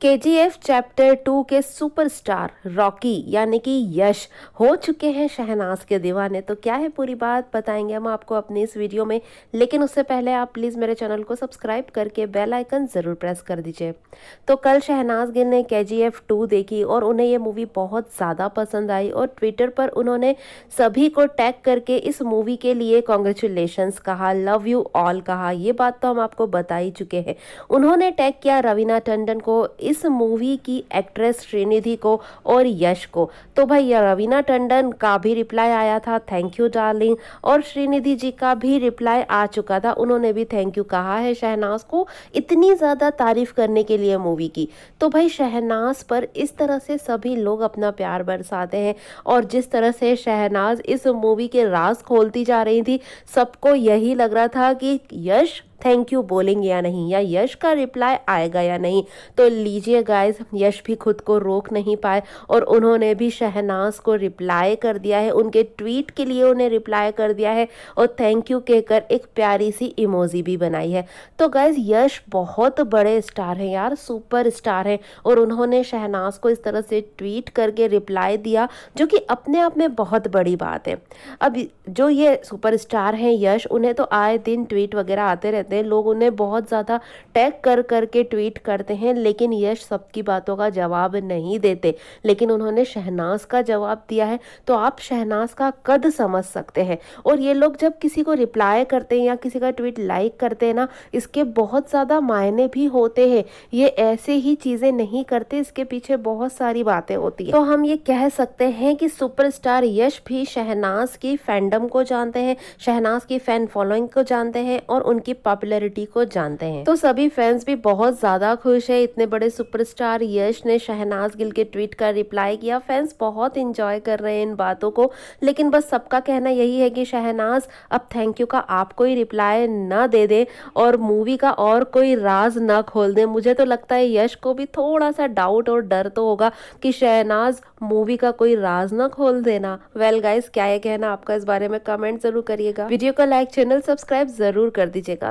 के G F chapter two के superstar Rocky यानी कि यश हो चुके हैं शहनाज के दीवाने तो क्या है पूरी बात बताएंगे हम आपको अपने इस वीडियो में लेकिन उससे पहले आप प्लीज़ मेरे चैनल को सब्सक्राइब करके बेल आइकन ज़रूर प्रेस कर दीजिए तो कल शहनाज गिल ने के जी एफ टू देखी और उन्हें ये मूवी बहुत ज़्यादा पसंद आई और ट्विटर पर उन्होंने सभी को टैग करके इस मूवी के लिए कॉन्ग्रेचुलेशंस कहा लव यू ऑल कहा ये बात तो हम आपको बता ही चुके हैं उन्होंने टैग किया रवीना टंडन को इस मूवी की एक्ट्रेस श्रीनिधि को और यश को तो भाई रवीना टंडन का भी रिप्लाई आया था थैंक यू डार्लिंग और श्रीनिधि जी का भी रिप्लाई आ चुका था उन्होंने भी थैंक यू कहा है शहनाज को इतनी ज़्यादा तारीफ करने के लिए मूवी की तो भाई शहनाज पर इस तरह से सभी लोग अपना प्यार बरसाते हैं और जिस तरह से शहनाज इस मूवी के राज खोलती जा रही थी सबको यही लग रहा था कि यश थैंक यू बोलेंगे या नहीं या यश का रिप्लाई आएगा या नहीं तो लीजिए गाइज यश भी खुद को रोक नहीं पाए और उन्होंने भी शहनाज को रिप्लाई कर दिया है उनके ट्वीट के लिए उन्हें रिप्लाई कर दिया है और थैंक यू कहकर एक प्यारी सी इमोजी भी बनाई है तो गाइज यश बहुत बड़े स्टार हैं यार सुपर स्टार हैं और उन्होंने शहनाज को इस तरह से ट्वीट करके रिप्लाई दिया जो कि अपने आप में बहुत बड़ी बात है अब जो ये सुपर स्टार हैं यश उन्हें तो आए दिन ट्वीट वगैरह आते रहते रहते हैं लोग उन्हें बहुत ज़्यादा टैग कर करके ट्वीट करते हैं लेकिन यश सबकी बातों का जवाब नहीं देते लेकिन उन्होंने शहनाज का जवाब दिया है तो आप शहनाज का कद समझ सकते हैं और ये लोग जब किसी को रिप्लाई करते हैं या किसी का ट्वीट लाइक करते हैं ना इसके बहुत ज़्यादा मायने भी होते हैं ये ऐसे ही चीज़ें नहीं करते इसके पीछे बहुत सारी बातें होती है तो हम ये कह सकते हैं कि सुपरस्टार यश भी शहनाज की फैंडम को जानते हैं शहनाज की फैन फॉलोइंग को जानते हैं और उनकी पब पॉपुलैरिटी को जानते हैं तो सभी फैंस भी बहुत ज्यादा खुश है इतने बड़े सुपरस्टार यश ने शहनाज गिल के ट्वीट का रिप्लाई किया फैंस बहुत इंजॉय कर रहे हैं इन बातों को लेकिन बस सबका कहना यही है कि शहनाज अब थैंक यू का आप कोई रिप्लाई ना दे दे और मूवी का और कोई राज ना खोल दे मुझे तो लगता है यश को भी थोड़ा सा डाउट और डर तो होगा कि शहनाज मूवी का कोई राज ना खोल देना वेल well गाइस क्या ये कहना आपका इस बारे में कमेंट जरूर करिएगा वीडियो को लाइक चैनल सब्सक्राइब जरूर कर दीजिएगा